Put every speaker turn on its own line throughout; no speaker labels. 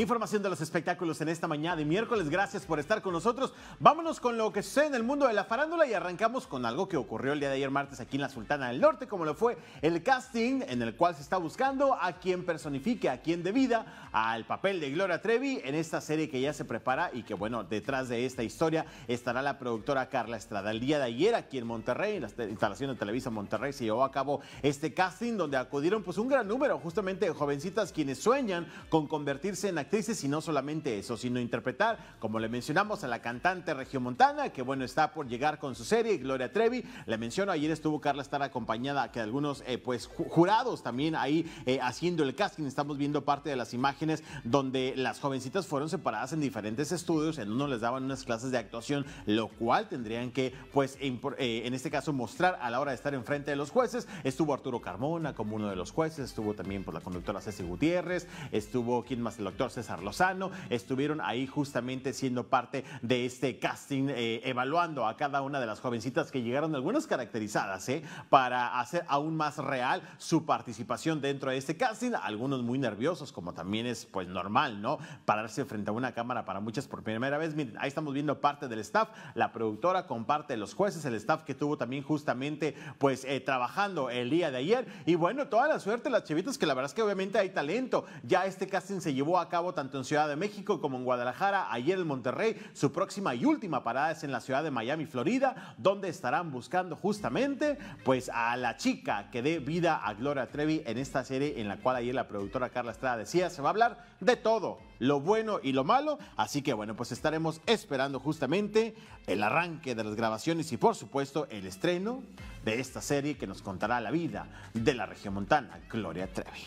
Información de los espectáculos en esta mañana de miércoles. Gracias por estar con nosotros. Vámonos con lo que sucede en el mundo de la farándula y arrancamos con algo que ocurrió el día de ayer martes aquí en la Sultana del Norte, como lo fue el casting en el cual se está buscando a quien personifique, a quien de vida al papel de Gloria Trevi en esta serie que ya se prepara y que bueno, detrás de esta historia estará la productora Carla Estrada. El día de ayer aquí en Monterrey, en la instalación de Televisa Monterrey, se llevó a cabo este casting donde acudieron pues un gran número justamente de jovencitas quienes sueñan con convertirse en y no solamente eso, sino interpretar, como le mencionamos, a la cantante regiomontana, que bueno, está por llegar con su serie, Gloria Trevi. Le menciono, ayer estuvo Carla estar acompañada que algunos eh, pues jurados también ahí eh, haciendo el casting. Estamos viendo parte de las imágenes donde las jovencitas fueron separadas en diferentes estudios, en uno les daban unas clases de actuación, lo cual tendrían que pues eh, en, este caso mostrar a la hora de estar enfrente de los jueces. Estuvo Arturo Carmona como uno de los jueces, estuvo también por pues, la conductora Ceci Gutiérrez, estuvo quien más el doctor César Lozano, estuvieron ahí justamente siendo parte de este casting, eh, evaluando a cada una de las jovencitas que llegaron, algunas caracterizadas, eh, para hacer aún más real su participación dentro de este casting, algunos muy nerviosos, como también es pues normal, ¿no? Pararse frente a una cámara para muchas por primera vez. Miren, ahí estamos viendo parte del staff, la productora con parte de los jueces, el staff que tuvo también justamente pues eh, trabajando el día de ayer. Y bueno, toda la suerte las chivitas, que la verdad es que obviamente hay talento. Ya este casting se llevó a cabo tanto en Ciudad de México como en Guadalajara, ayer en Monterrey. Su próxima y última parada es en la ciudad de Miami, Florida, donde estarán buscando justamente pues a la chica que dé vida a Gloria Trevi en esta serie en la cual ayer la productora Carla Estrada decía, se va a hablar de todo, lo bueno y lo malo. Así que bueno, pues estaremos esperando justamente el arranque de las grabaciones y por supuesto el estreno de esta serie que nos contará la vida de la región montana, Gloria Trevi.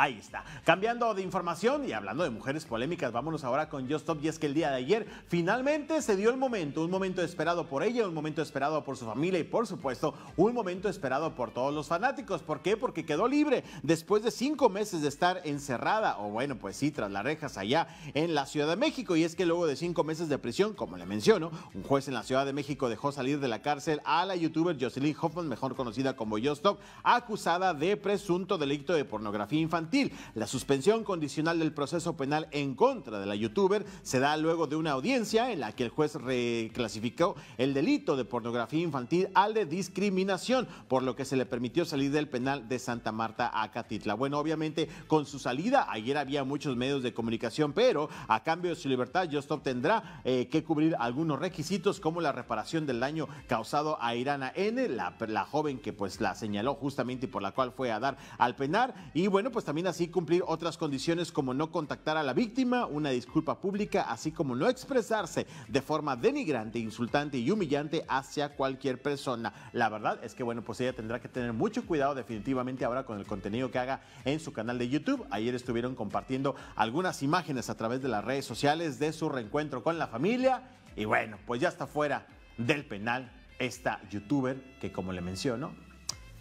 Ahí está. Cambiando de información y hablando de mujeres polémicas, vámonos ahora con Just Y es que el día de ayer finalmente se dio el momento, un momento esperado por ella, un momento esperado por su familia y por supuesto un momento esperado por todos los fanáticos. ¿Por qué? Porque quedó libre después de cinco meses de estar encerrada, o bueno, pues sí, tras las rejas allá en la Ciudad de México. Y es que luego de cinco meses de prisión, como le menciono, un juez en la Ciudad de México dejó salir de la cárcel a la youtuber Jocelyn Hoffman, mejor conocida como Just acusada de presunto delito de pornografía infantil la suspensión condicional del proceso penal en contra de la youtuber se da luego de una audiencia en la que el juez reclasificó el delito de pornografía infantil al de discriminación, por lo que se le permitió salir del penal de Santa Marta a Catitla. Bueno, obviamente con su salida, ayer había muchos medios de comunicación, pero a cambio de su libertad, Justop tendrá eh, que cubrir algunos requisitos como la reparación del daño causado a Irana N, la, la joven que pues la señaló justamente y por la cual fue a dar al penal. Y bueno, pues también así cumplir otras condiciones como no contactar a la víctima, una disculpa pública, así como no expresarse de forma denigrante, insultante y humillante hacia cualquier persona. La verdad es que, bueno, pues ella tendrá que tener mucho cuidado definitivamente ahora con el contenido que haga en su canal de YouTube. Ayer estuvieron compartiendo algunas imágenes a través de las redes sociales de su reencuentro con la familia y bueno, pues ya está fuera del penal esta youtuber que como le menciono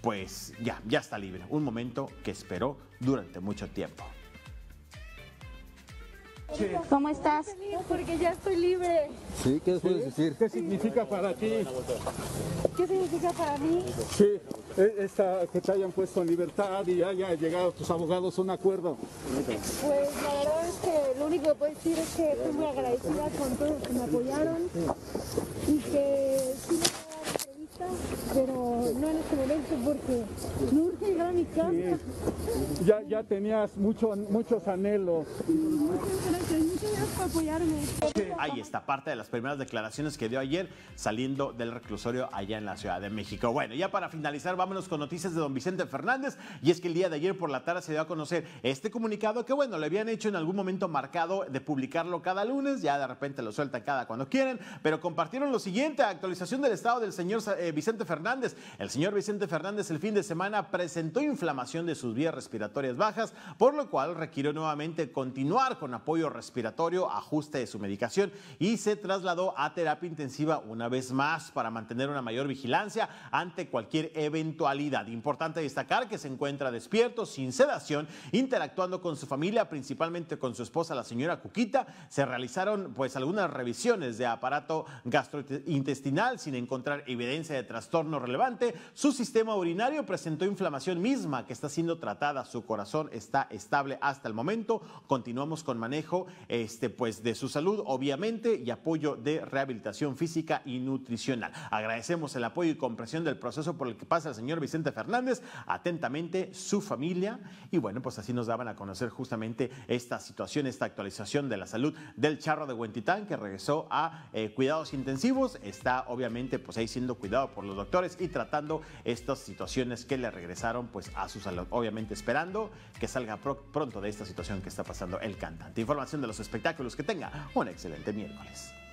pues ya, ya está libre. Un momento que esperó durante mucho tiempo. ¿Cómo estás? Porque ya estoy libre. Sí, ¿qué puedes decir? ¿Qué significa para ti? ¿Qué significa para mí? Sí, e, que te hayan puesto en libertad y hayan llegado tus abogados a un acuerdo. Pues la verdad es que lo único que puedo decir es que estoy muy agradecida con todos los que me apoyaron y que porque Ya, ya tenías mucho, muchos anhelos. Muchas gracias, por apoyarme. Ahí está parte de las primeras declaraciones que dio ayer saliendo del reclusorio allá en la Ciudad de México. Bueno, ya para finalizar, vámonos con noticias de don Vicente Fernández. Y es que el día de ayer por la tarde se dio a conocer este comunicado que, bueno, le habían hecho en algún momento marcado de publicarlo cada lunes, ya de repente lo sueltan cada cuando quieren, pero compartieron lo siguiente, actualización del estado del señor eh, Vicente Fernández. El señor Vicente Fernández el fin de semana presentó inflamación de sus vías respiratorias bajas, por lo cual requirió nuevamente continuar con apoyo respiratorio, ajuste de su medicación y se trasladó a terapia intensiva una vez más para mantener una mayor vigilancia ante cualquier eventualidad. Importante destacar que se encuentra despierto, sin sedación, interactuando con su familia, principalmente con su esposa, la señora Cuquita. Se realizaron pues algunas revisiones de aparato gastrointestinal sin encontrar evidencia de trastorno relevante. Su sistema urinario presentó inflamación misma que está siendo tratada, su corazón está estable hasta el momento. Continuamos con manejo este, pues, de su salud, obviamente, y apoyo de rehabilitación física y nutricional. Agradecemos el apoyo y comprensión del proceso por el que pasa el señor Vicente Fernández, atentamente su familia. Y bueno, pues así nos daban a conocer justamente esta situación, esta actualización de la salud del charro de Huentitán, que regresó a eh, cuidados intensivos. Está obviamente pues ahí siendo cuidado por los doctores y tratando estos situaciones que le regresaron pues a su salón. Obviamente esperando que salga pronto de esta situación que está pasando el cantante. Información de los espectáculos que tenga. Un excelente miércoles.